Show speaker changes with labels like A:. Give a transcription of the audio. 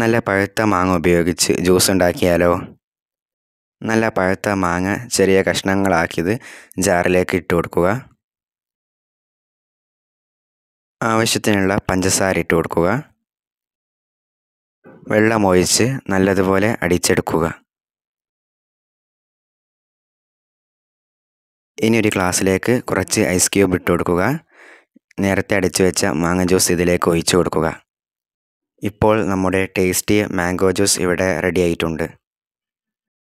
A: നല്ല പഴുത്ത മാങ്ങ ഉപയോഗിച്ച് ജ്യൂസ് ഉണ്ടാക്കിയാലോ നല്ല പഴുത്ത മാങ്ങ ചെറിയ കഷ്ണങ്ങളാക്കിയത് ജാറിലേക്ക് ഇട്ട് കൊടുക്കുക
B: ആവശ്യത്തിനുള്ള പഞ്ചസാര ഇട്ട് കൊടുക്കുക വെള്ളം ഒഴിച്ച് നല്ലതുപോലെ അടിച്ചെടുക്കുക ഇനി ഒരു ഗ്ലാസ്സിലേക്ക് കുറച്ച് ഐസ് ക്യൂബ് ഇട്ട് കൊടുക്കുക
A: നേരത്തെ അടിച്ചു വെച്ച മാങ്ങ ജ്യൂസ് ഇതിലേക്ക് ഒഴിച്ചു കൊടുക്കുക ഇപ്പോൾ നമ്മുടെ ടേസ്റ്റി മാംഗോ ജ്യൂസ് ഇവിടെ റെഡി ആയിട്ടുണ്ട്